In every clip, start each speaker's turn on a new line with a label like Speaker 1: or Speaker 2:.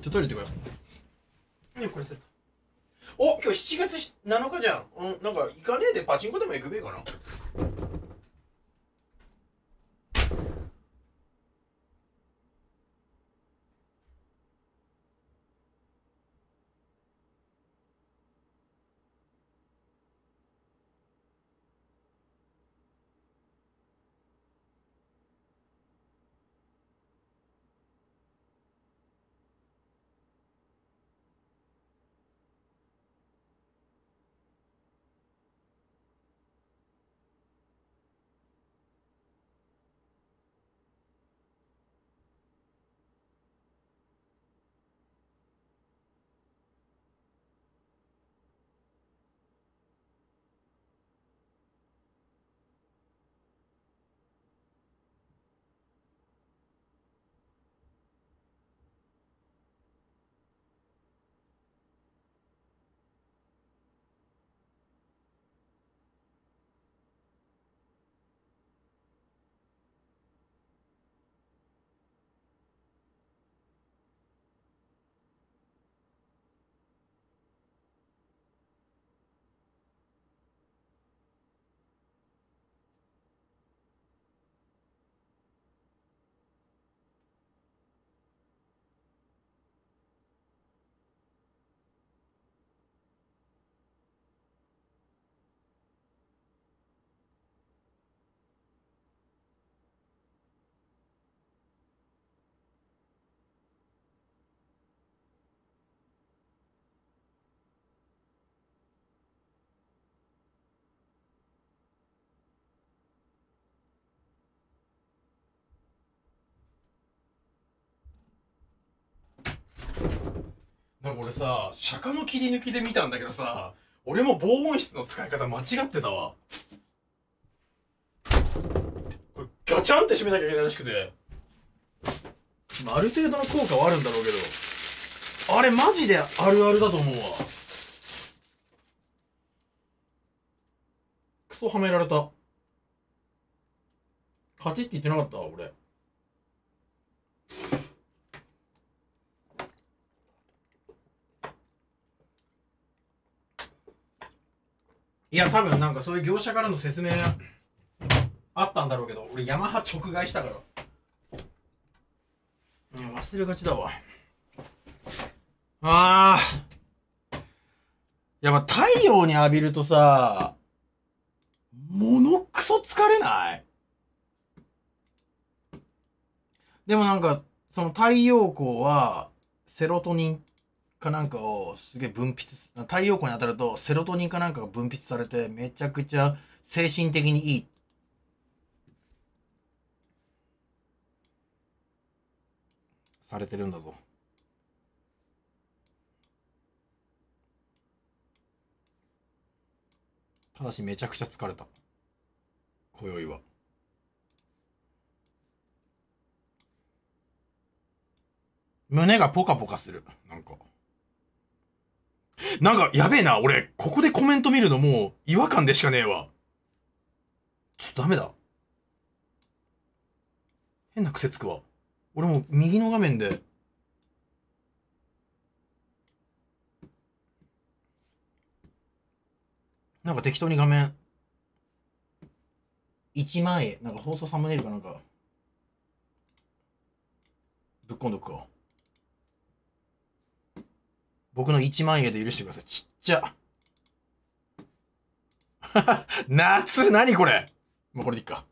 Speaker 1: じゃあトイレ行ってこよう。これセット。お今日7月7日じゃん。うん、なんか行かねえでパチンコでも行くべえかな。俺さ、釈迦の切り抜きで見たんだけどさ、俺も防音室の使い方間違ってたわ。これガチャンって閉めなきゃいけないらしくて。あ、ある程度の効果はあるんだろうけど、あれマジであるあるだと思うわ。クソはめられた。カチって言ってなかった俺。いや、多分なんかそういう業者からの説明あったんだろうけど、俺ヤマハ直買いしたから。いや、忘れがちだわ。ああ。や、まあ、太陽に浴びるとさ、ものくそ疲れないでもなんか、その太陽光は、セロトニンかなんかをすげえ分泌太陽光に当たるとセロトニンかなんかが分泌されてめちゃくちゃ精神的にいいされてるんだぞ。ただしめちゃくちゃ疲れた今宵は。胸がポカポカするなんか。なんか、やべえな。俺、ここでコメント見るのもう違和感でしかねえわ。ちょっとダメだ。変な癖つくわ。俺も右の画面で。なんか適当に画面。1万円。なんか放送サムネイルかなんか。ぶっこんどくか。僕の1万円で許してください。ちっちゃ。夏何これもうこれでいっか。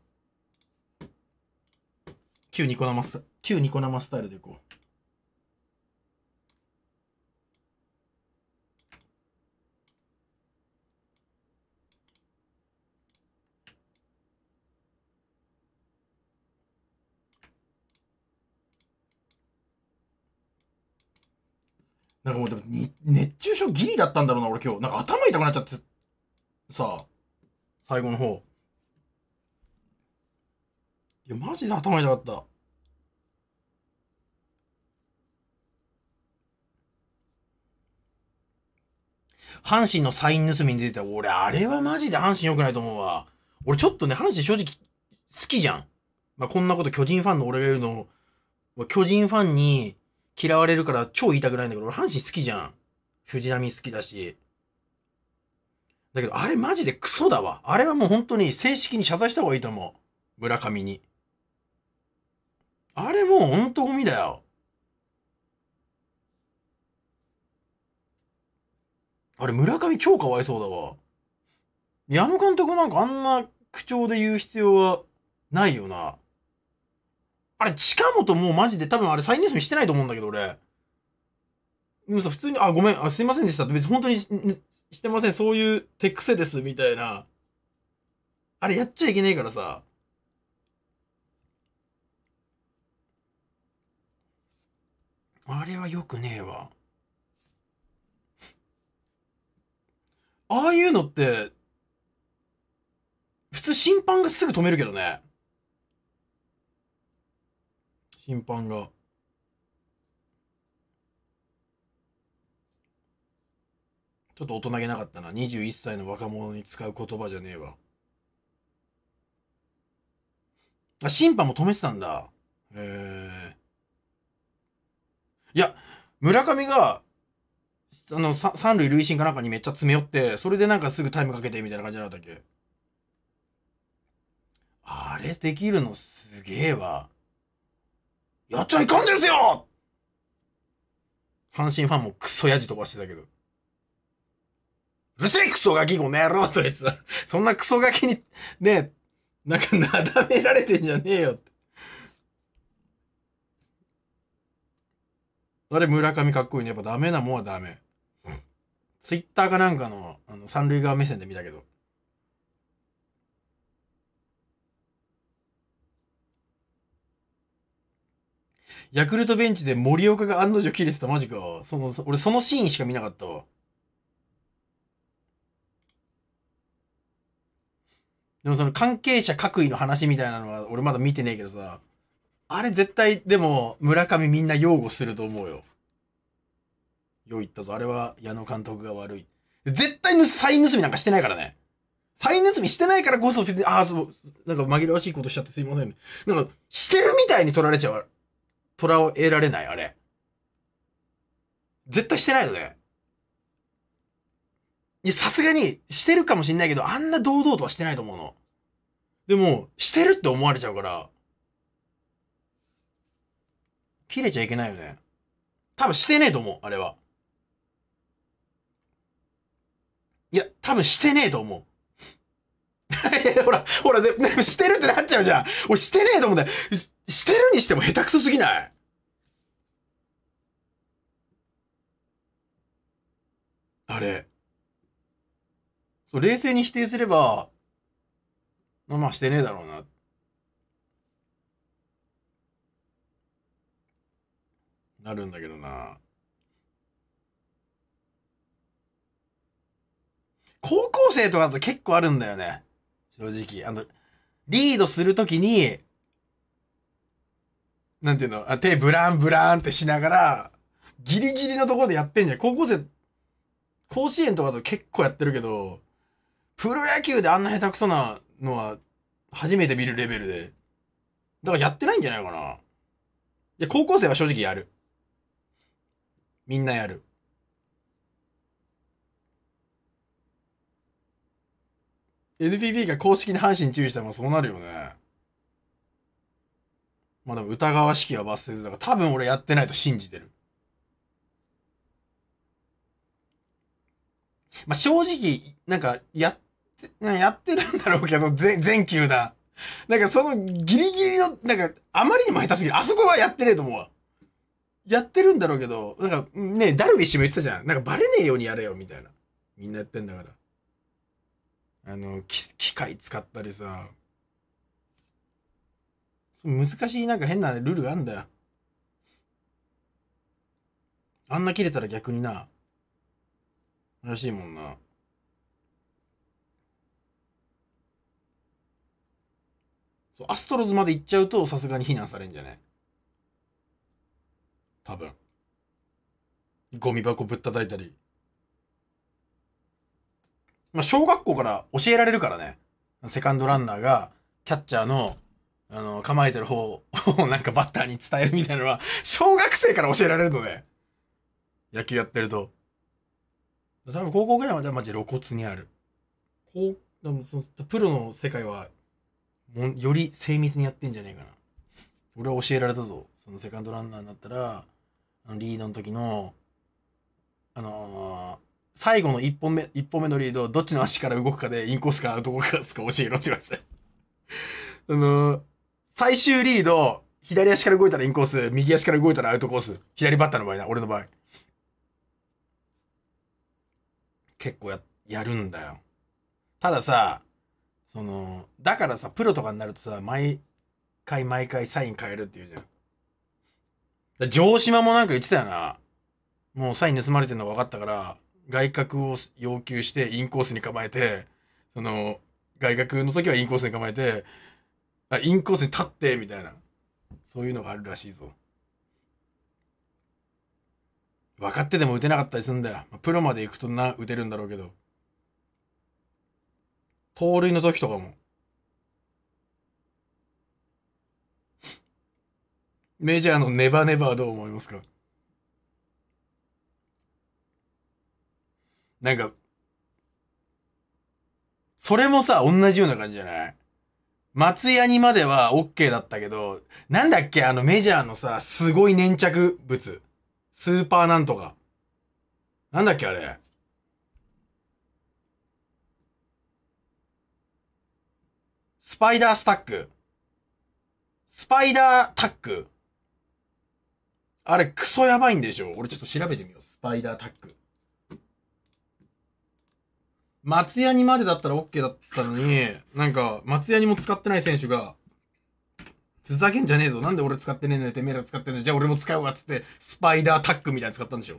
Speaker 1: 旧ニコ生スタ、旧ニコ生スタイルでいこう。なんかもう、熱中症ギリだったんだろうな、俺今日。なんか頭痛くなっちゃって、さあ、最後の方。いや、マジで頭痛かった。阪神のサイン盗みに出てた。俺、あれはマジで阪神良くないと思うわ。俺ちょっとね、阪神正直好きじゃん。まあ、こんなこと巨人ファンの俺が言うの、巨人ファンに嫌われるから超言いたくないんだけど、俺阪神好きじゃん。藤波好きだし。だけど、あれマジでクソだわ。あれはもう本当に正式に謝罪した方がいいと思う。村上に。あれもう本当ゴミだよ。あれ村上超かわいそうだわ。矢野監督なんかあんな口調で言う必要はないよな。あれ、近本もうマジで多分あれ再入試してないと思うんだけど、俺。でもさ、普通に、あ、ごめん、あすいませんでしたって別に本当にしてません、そういう手癖です、みたいな。あれやっちゃいけねえからさ。あれは良くねえわ。ああいうのって、普通審判がすぐ止めるけどね。審判が。ちょっと大人げなかったな。21歳の若者に使う言葉じゃねえわ。あ、審判も止めてたんだ。えー、いや、村上が、あの、三塁塁審かなんかにめっちゃ詰め寄って、それでなんかすぐタイムかけてみたいな感じだったっけあれできるのすげえわ。やっちゃいかんですよ阪神ファンもクソヤジ飛ばしてたけど。うるせえクソガキこのろ郎とやつだ。そんなクソガキに、ね、なんかなだめられてんじゃねえよって。あれ、村上かっこいいね。やっぱダメなもんはダメ。ツイッターかなんかの、あの、三塁側目線で見たけど。ヤクルトベンチで森岡が案の定切れてた、マジか。その、俺そのシーンしか見なかったわ。でもその関係者各位の話みたいなのは俺まだ見てねえけどさ、あれ絶対でも村上みんな擁護すると思うよ。よいったぞ。あれは矢野監督が悪い。絶対サイン盗みなんかしてないからね。サイン盗みしてないからこそ別に、ああ、そう、なんか紛らわしいことしちゃってすいません。なんか、してるみたいに取られちゃう捉えられない、あれ。絶対してないよね。いや、さすがに、してるかもしんないけど、あんな堂々とはしてないと思うの。でも、してるって思われちゃうから、切れちゃいけないよね。多分してねえと思う、あれは。いや、多分してねえと思う。ほら、ほら、もしてるってなっちゃうじゃん。俺してねえと思うんだよ。してるにしても下手くそすぎないあれ。そう、冷静に否定すれば、まあしてねえだろうな。なるんだけどな。高校生とかだと結構あるんだよね。正直。あの、リードするときに、なんていうの、あ手ブランブランってしながら、ギリギリのところでやってんじゃん。高校生、甲子園とかと結構やってるけど、プロ野球であんな下手くそなのは初めて見るレベルで。だからやってないんじゃないかな。いや、高校生は正直やる。みんなやる。NPB が公式に阪神注意したらもうそうなるよね。まあでも疑わしきは罰せずだから多分俺やってないと信じてる。まあ正直、なんかやって、やってるんだろうけど、全球な。なんかそのギリギリの、なんかあまりにも下手すぎる。あそこはやってねえと思うわ。やってるんだろうけど、なんかね、ダルビッシュも言ってたじゃん。なんかバレねえようにやれよ、みたいな。みんなやってんだから。あの、機械使ったりさ、難しいなんか変なルールがあるんだよ。あんな切れたら逆にな。怪しいもんな。そう、アストロズまで行っちゃうとさすがに非難されんじゃね多分。ゴミ箱ぶったたいたり。まあ、小学校から教えられるからね。セカンドランナーが、キャッチャーのあの、構えてる方をなんかバッターに伝えるみたいなのは、小学生から教えられるのね。野球やってると。多分高校ぐらいまではマジ露骨にある。こう、でもそのプロの世界はも、より精密にやってんじゃねえかな。俺は教えられたぞ。そのセカンドランナーになったら、あのリードの時の、あのー、最後の1本目、一本目のリード、どっちの足から動くかで、インコースかどこかすか教えろって言われてた。あ のー最終リード、左足から動いたらインコース、右足から動いたらアウトコース。左バッターの場合な、俺の場合。結構や、やるんだよ。たださ、その、だからさ、プロとかになるとさ、毎回毎回サイン変えるって言うじゃん。城島もなんか言ってたよな。もうサイン盗まれてるのが分かったから、外角を要求してインコースに構えて、その、外角の時はインコースに構えて、あインコースに立ってみたいなそういうのがあるらしいぞ分かってても打てなかったりするんだよプロまで行くとな打てるんだろうけど盗塁の時とかもメジャーのネバネバはどう思いますかなんか、それもさ、同じような感じじゃない松屋にまでは OK だったけど、なんだっけあのメジャーのさ、すごい粘着物。スーパーなんとか。なんだっけあれ。スパイダースタック。スパイダータック。あれ、クソやばいんでしょ俺ちょっと調べてみよう。スパイダータック。松屋にまでだったら OK だったのに、なんか、松屋にも使ってない選手が、ふざけんじゃねえぞ。なんで俺使ってねえんだよ。てめえら使ってんだじゃあ俺も使うわ。つって、スパイダータックみたいに使ったんでしょ。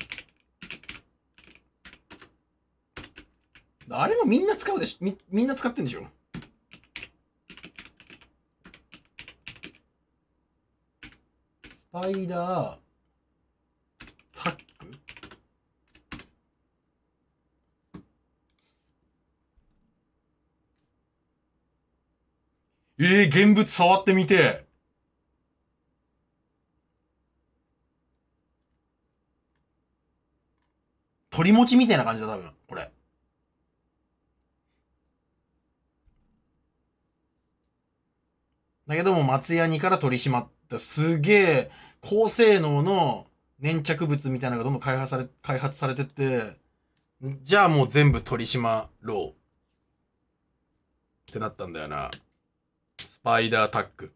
Speaker 1: あれもみんな使うでしょみ、みんな使ってんでしょスパイダー、ええー、現物触ってみて。鳥ちみたいな感じだ、多分、これ。だけども、松ヤニから取り締まった、すげえ、高性能の粘着物みたいなのがどんどん開発され、開発されてって、じゃあもう全部取り締まろう。ってなったんだよな。スパイダータック。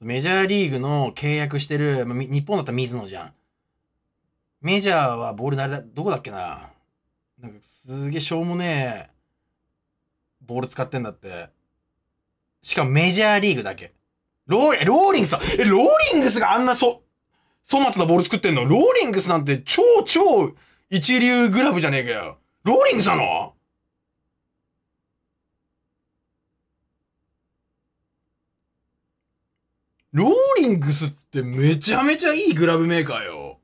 Speaker 1: メジャーリーグの契約してる、日本だったら水野じゃん。メジャーはボール誰だ、どこだっけななんかすげえしょうもねえ、ボール使ってんだって。しかもメジャーリーグだけ。ロー、ローリングスだえ、ローリングスがあんなそ、粗末なボール作ってんのローリングスなんて超超一流グラブじゃねえかよ。ローリングさんのローリングスってめちゃめちゃいいグラブメーカーよ。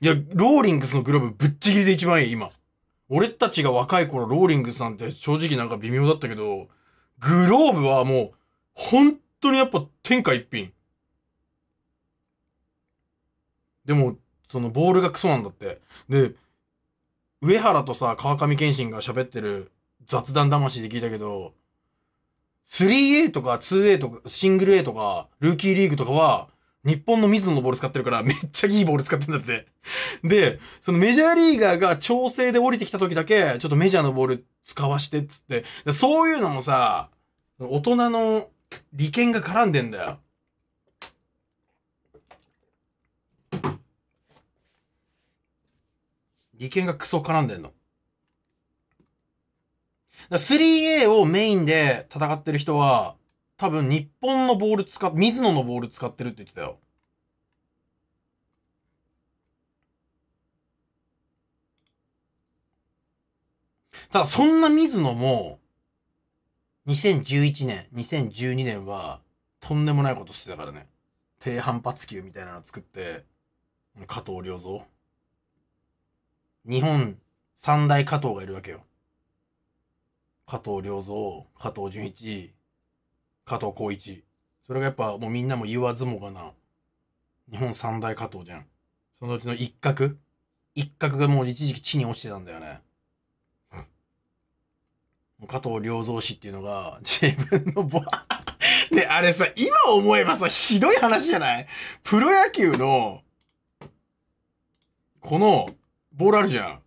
Speaker 1: いや、ローリングスのグラブぶっちぎりで一番いい、今。俺たちが若い頃ローリングスなんて正直なんか微妙だったけど、グローブはもう、本当にやっぱ天下一品。でも、そのボールがクソなんだって。で、上原とさ、川上健信が喋ってる雑談魂で聞いたけど、3A とか 2A とか、シングル A とか、ルーキーリーグとかは、日本の水野のボール使ってるから、めっちゃいいボール使ってんだって。で、そのメジャーリーガーが調整で降りてきた時だけ、ちょっとメジャーのボール使わしてっつって、そういうのもさ、大人の利権が絡んでんだよ。利権がクソ絡んでんの。3A をメインで戦ってる人は、多分日本のボール使っ、水野のボール使ってるって言ってたよ。ただそんな水野も、2011年、2012年は、とんでもないことしてたからね。低反発球みたいなの作って、加藤良三。日本三大加藤がいるわけよ。加藤良三、加藤純一、加藤浩一。それがやっぱもうみんなも言わずもがな、日本三大加藤じゃん。そのうちの一角一角がもう一時期地に落ちてたんだよね。加藤良三氏っていうのが自分のボで、あれさ、今思えばさ、ひどい話じゃないプロ野球の、この、ボールあるじゃん。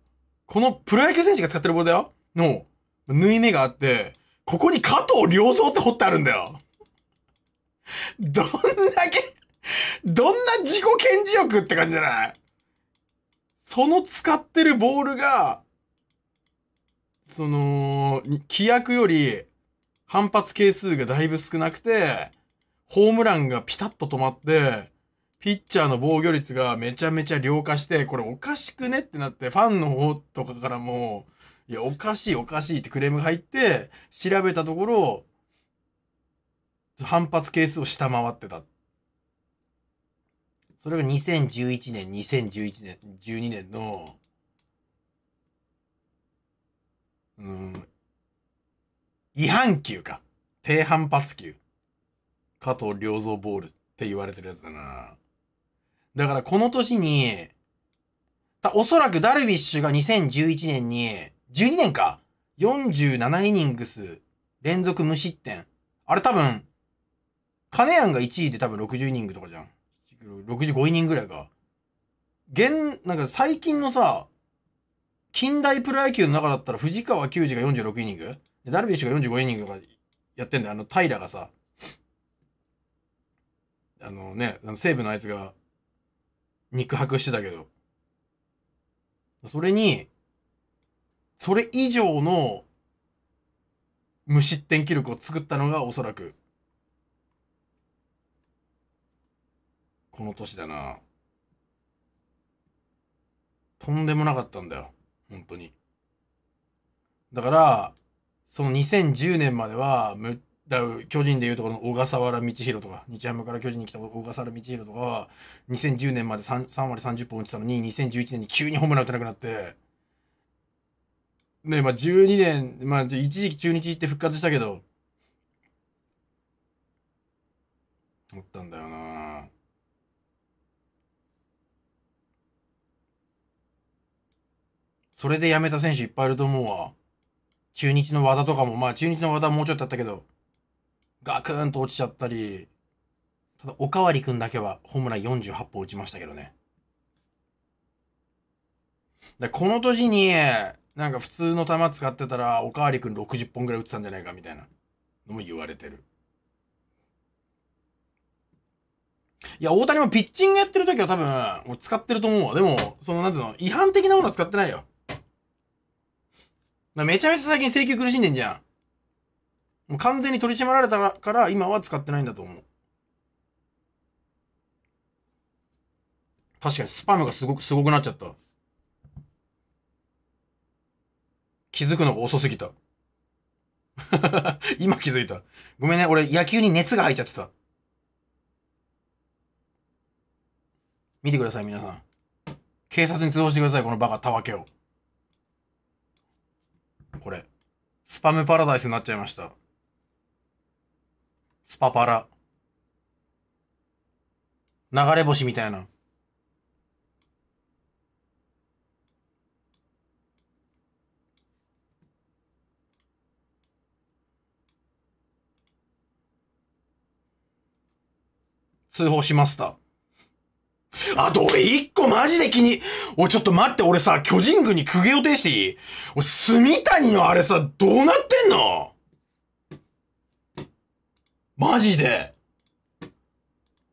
Speaker 1: このプロ野球選手が使ってるボールだよの、縫い目があって、ここに加藤良三って掘ってあるんだよ。どんだけどんな自己顕示欲って感じじゃないその使ってるボールが、その、規約より反発係数がだいぶ少なくて、ホームランがピタッと止まって、ピッチャーの防御率がめちゃめちゃ良化して、これおかしくねってなって、ファンの方とかからも、いや、おかしいおかしいってクレームが入って、調べたところ、反発係数を下回ってた。それが2011年、2011年、12年の、うん、違反球か。低反発球。加藤良造ボールって言われてるやつだな。だからこの年に、おそらくダルビッシュが2011年に、12年か、47イニングス連続無失点。あれ多分、カネアンが1位で多分60イニングとかじゃん。65イニングぐらいか。現、なんか最近のさ、近代プロ野球の中だったら藤川球児が46イニングダルビッシュが45イニングとかやってんだよ。あの、平がさ、あのね、西武のあいつが肉薄してたけど。それに、それ以上の無失点記録を作ったのがおそらく、この年だな。とんでもなかったんだよ。本当に。だから、その2010年までは、むっだ巨人でいうところの小笠原道弘とか、日ハムから巨人に来た小笠原道弘とかは、2010年まで 3, 3割30本打ってたのに、2011年に急にホームラン打てなくなって、ね、まあ12年、まあ一時期中日行って復活したけど、思ったんだよなそれで辞めた選手いっぱいいると思うわ。中日の和田とかも、まあ中日の和田はもうちょっとあったけど、ガクンと落ちちゃったり、ただ、おかわりくんだけはホームラン48本打ちましたけどね。で、この年に、なんか普通の球使ってたら、おかわりくん60本ぐらい打ってたんじゃないかみたいなのも言われてる。いや、大谷もピッチングやってる時は多分、もう使ってると思うわ。でも、その、なんつうの、違反的なものは使ってないよ。めちゃめちゃ最近請求苦しんでんじゃん。もう完全に取り締まられたから今は使ってないんだと思う。確かにスパムがすごく、すごくなっちゃった。気づくのが遅すぎた。今気づいた。ごめんね、俺野球に熱が入っちゃってた。見てください、皆さん。警察に通報してください、このバカ、たわけを。これ。スパムパラダイスになっちゃいました。スパパラ。流れ星みたいな。通報しました。あと俺一個マジで気に、おいちょっと待って俺さ、巨人軍に釘予定していい俺、住谷のあれさ、どうなってんのマジで。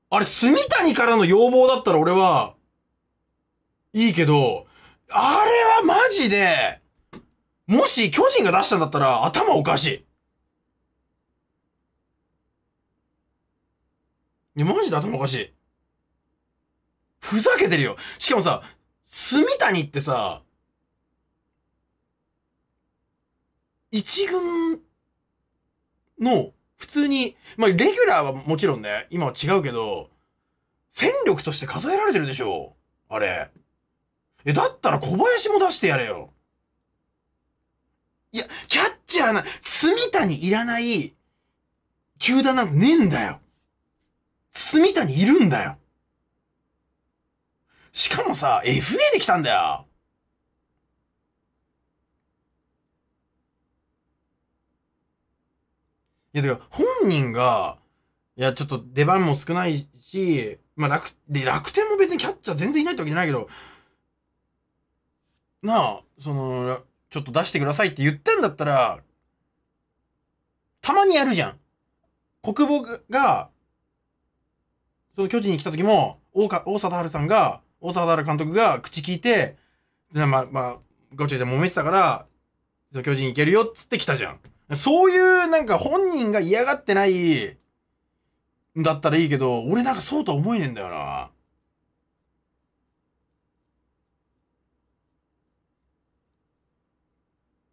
Speaker 1: あれ、住谷からの要望だったら俺は、いいけど、あれはマジで、もし巨人が出したんだったら頭おかしい。いや、マジで頭おかしい。ふざけてるよ。しかもさ、住谷ってさ、一軍の普通に、まあ、レギュラーはもちろんね、今は違うけど、戦力として数えられてるでしょあれ。え、だったら小林も出してやれよ。いや、キャッチャーな、住谷いらない、球団なんかねえんだよ。住谷いるんだよ。しかもさ、FA で来たんだよ。いや、だから本人が、いや、ちょっと出番も少ないし、まあ楽、で、楽天も別にキャッチャー全然いないってわけじゃないけど、なあ、その、ちょっと出してくださいって言ってんだったら、たまにやるじゃん。国母が、その巨人に来た時も、大大貞治さんが、大貞治監督が口聞いて、まあ、まあ、ごちゃごちゃ揉めてたから、巨人行けるよっつって来たじゃん。そういうなんか本人が嫌がってないだったらいいけど、俺なんかそうとは思えねえんだよな。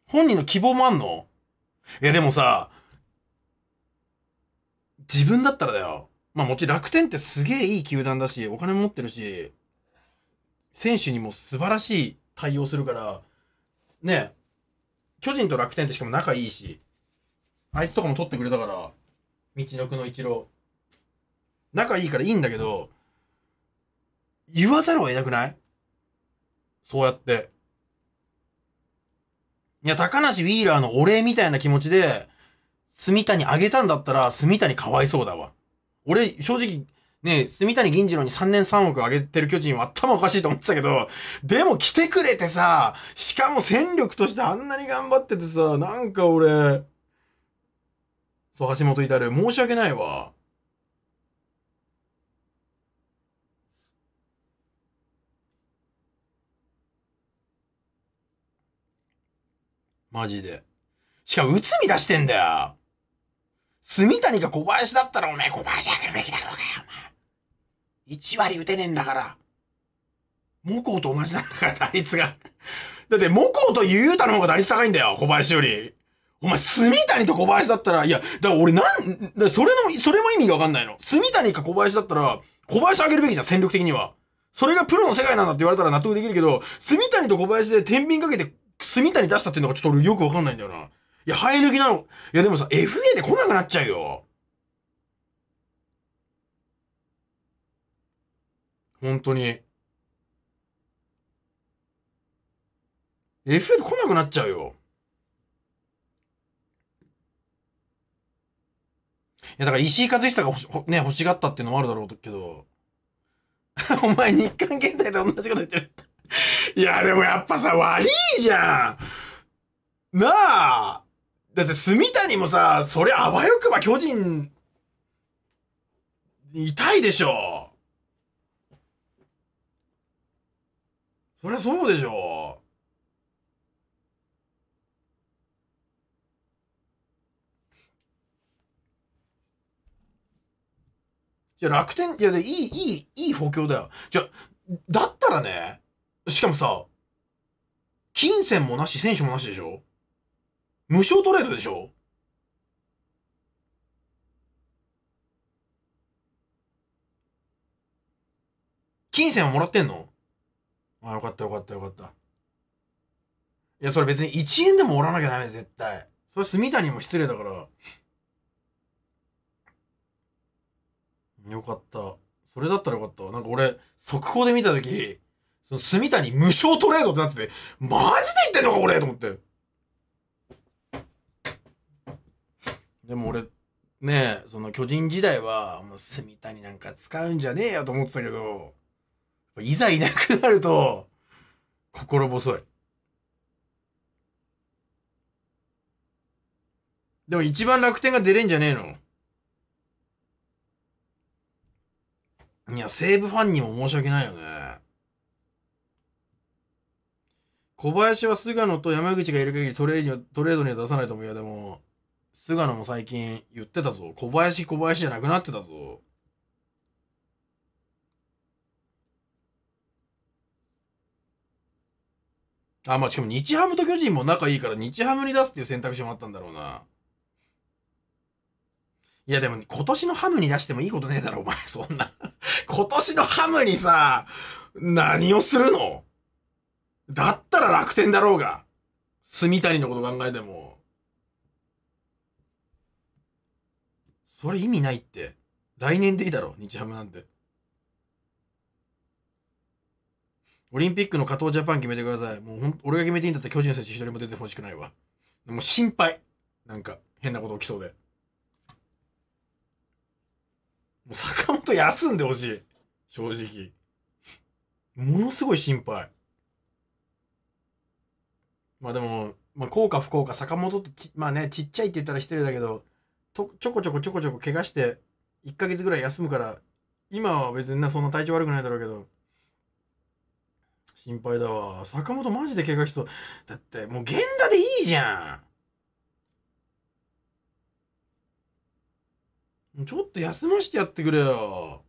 Speaker 1: 本人の希望もあんのいやでもさ、自分だったらだよ。まあもちろん楽天ってすげえいい球団だし、お金も持ってるし、選手にも素晴らしい対応するから、ね、巨人と楽天ってしかも仲いいし、あいつとかも撮ってくれたから道のくの一郎仲いいからいいんだけど言わざるを得なくないそうやっていや高梨ウィーラーのお礼みたいな気持ちで住谷あげたんだったら住谷かわいそうだわ俺正直ね、住谷銀次郎に3年3億上げてる巨人は頭おかしいと思ってたけど、でも来てくれてさ、しかも戦力としてあんなに頑張っててさ、なんか俺、そう、橋本至る。申し訳ないわ。マジで。しかも、内海出してんだよ。住谷が小林だったらお前小林あげるべきだろうがよ、お前。1割打てねえんだから。モコウと同じなんだから、打率がだって、モコウとユユータの方が打率高いんだよ、小林より。お前、住谷と小林だったら、いや、だから俺なん、だそれの、それも意味がわかんないの。住谷か小林だったら、小林あげるべきじゃん、戦力的には。それがプロの世界なんだって言われたら納得できるけど、住谷と小林で天秤かけて、住谷出したっていうのがちょっと俺よくわかんないんだよな。いや、生え抜きなの。いや、でもさ、FA で来なくなっちゃうよ。本当に。FA で来なくなっちゃうよ。や、だから石井和久がほね、欲しがったっていうのもあるだろうけど、お前日韓現代と同じこと言ってるいや、でもやっぱさ、悪いじゃんなあだって住谷もさ、そりゃあわよくば巨人、痛いでしょそりゃそうでしょじゃ楽天、いやで、いい、いい、いい補強だよ。じゃだったらね、しかもさ、金銭もなし、選手もなしでしょ無償トレードでしょ金銭はもらってんのあ、よかったよかったよかった。いや、それ別に1円でもおらなきゃダメ、絶対。それ住谷も失礼だから。よかった。それだったらよかった。なんか俺、速報で見たとき、その住谷無償トレードってなってて、マジで言ってんのか俺と思って。でも俺、ねえ、その巨人時代は、もう住谷なんか使うんじゃねえよと思ってたけど、いざいなくなると、心細い。でも一番楽天が出れんじゃねえのいや、西武ファンにも申し訳ないよね。小林は菅野と山口がいる限りトレートレードには出さないと思う。いや、でも、菅野も最近言ってたぞ。小林、小林じゃなくなってたぞ。あ、まあ、しかも日ハムと巨人も仲いいから日ハムに出すっていう選択肢もあったんだろうな。いや、でも今年のハムに出してもいいことねえだろ、お前。そんな 今年のハムにさ、何をするのだったら楽天だろうが。住谷のこと考えても。それ意味ないって。来年でいいだろ、日ハムなんて。オリンピックの加藤ジャパン決めてください。もうほん、俺が決めていいんだったら巨人選手一人も出てほしくないわ。もう心配。なんか、変なこと起きそうで。もうサと休んでほしい。正直。ものすごい心配。まあでも、まあ、効果不幸か坂本ってち、まあね、ちっちゃいって言ったら失礼だけど、とちょこちょこちょこちょこ怪我して、1ヶ月ぐらい休むから、今は別にな、そんな体調悪くないだろうけど、心配だわ。坂本マジで怪我しそう。だって、もう源田でいいじゃん。ちょっと休ましてやってくれよ。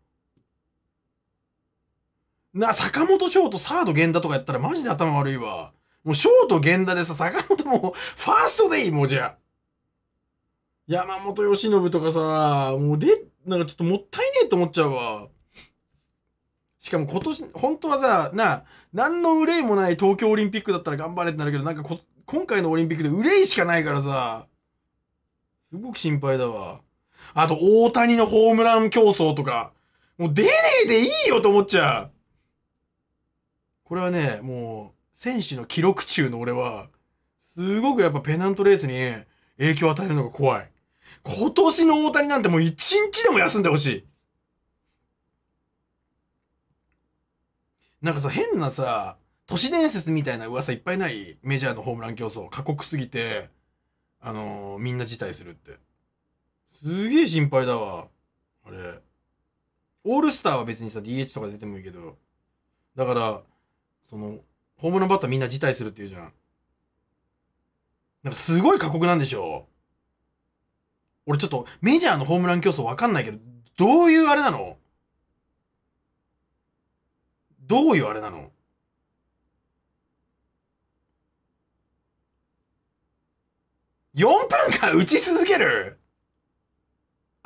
Speaker 1: な、坂本翔とサード源田とかやったらマジで頭悪いわ。もうショート源田でさ、坂本もファーストでいい、もうじゃ山本由伸とかさ、もうで、なんかちょっともったいねえと思っちゃうわ。しかも今年、本当はさ、な、何の憂いもない東京オリンピックだったら頑張れってなるけど、なんか今回のオリンピックで憂いしかないからさ、すごく心配だわ。あと、大谷のホームラン競争とか、もう出ねえでいいよと思っちゃう。これはね、もう、選手の記録中の俺は、すごくやっぱペナントレースに影響を与えるのが怖い。今年の大谷なんてもう一日でも休んでほしい。なんかさ、変なさ、都市伝説みたいな噂いっぱいないメジャーのホームラン競争過酷すぎて、あのー、みんな辞退するって。すげえ心配だわ。あれ。オールスターは別にさ、DH とか出てもいいけど。だから、その、ホームランバッターみんな辞退するっていうじゃん。なんかすごい過酷なんでしょ俺ちょっとメジャーのホームラン競争わかんないけど、どういうあれなのどういうあれなの4分間打ち続ける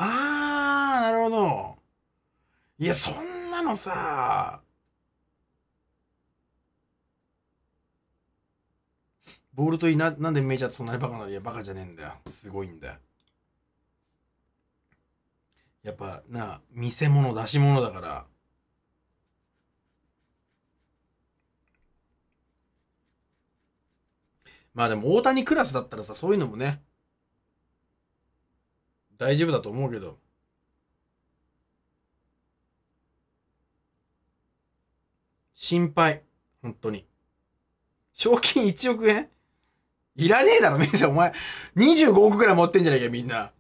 Speaker 1: あー、なるほど。いや、そんなのさ、ボールといな、なんで見えちゃってそんなにバカなのいや、バカじゃねえんだよ。すごいんだよ。やっぱな、見せ物、出し物だから。まあでも大谷クラスだったらさ、そういうのもね、大丈夫だと思うけど。心配。本当に。賞金1億円いらねえだろ、みんゃ。お前、25億くらい持ってんじゃねえかみんな。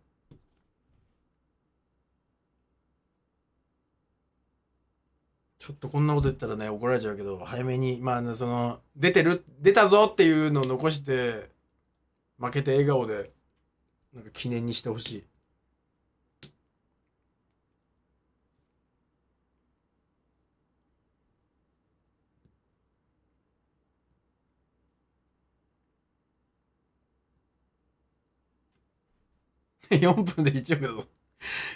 Speaker 1: ちょっとこんなこと言ったらね、怒られちゃうけど、早めに、まあ、その、出てる、出たぞっていうのを残して、負けて笑顔で、なんか記念にしてほしい。4分で1億だぞ。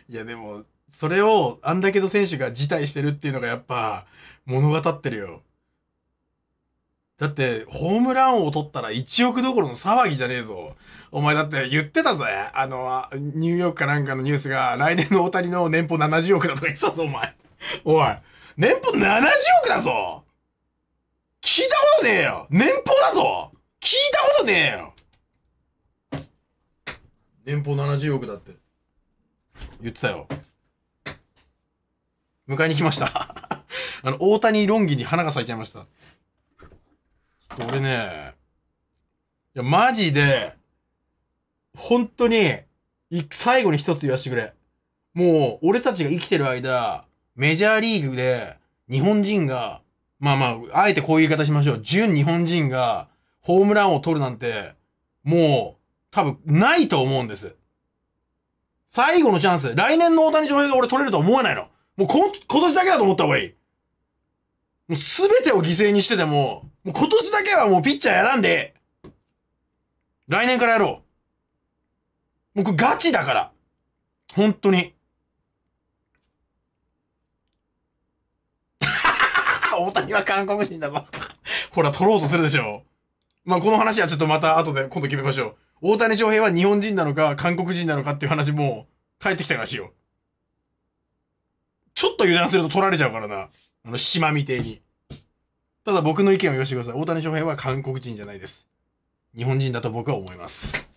Speaker 1: いや、でも、それを、あんだけど選手が辞退してるっていうのがやっぱ、物語ってるよ。だって、ホームラン王を取ったら1億どころの騒ぎじゃねえぞ。お前だって言ってたぜ。あの、ニューヨークかなんかのニュースが、来年の大谷の年俸70億だとか言ってたぞ、お前。おい、年俸70億だぞ聞いたことねえよ年俸だぞ聞いたことねえよ年俸70億だって。言ってたよ。迎えに来ました あの、大谷論議に花が咲いちゃいました。ちょっと俺ね、いや、マジで、本当に、最後に一つ言わせてくれ。もう、俺たちが生きてる間、メジャーリーグで、日本人が、まあまあ、あえてこういう言い方しましょう。純日本人が、ホームランを取るなんて、もう、多分ないと思うんです。最後のチャンス。来年の大谷翔平が俺取れるとは思わないの。もうこ今年だけだと思った方がいい。もうすべてを犠牲にしてでも、もう今年だけはもうピッチャーやらんで、来年からやろう。僕ガチだから。本当に。大谷は韓国人だぞほら、取ろうとするでしょ。まあ、この話はちょっとまた後で今度決めましょう。大谷翔平は日本人なのか、韓国人なのかっていう話も、帰ってきたらしいよ。ちょっと油断すると取られちゃうからな。あの、島みてえに。ただ僕の意見を言わせてください。大谷翔平は韓国人じゃないです。日本人だと僕は思います。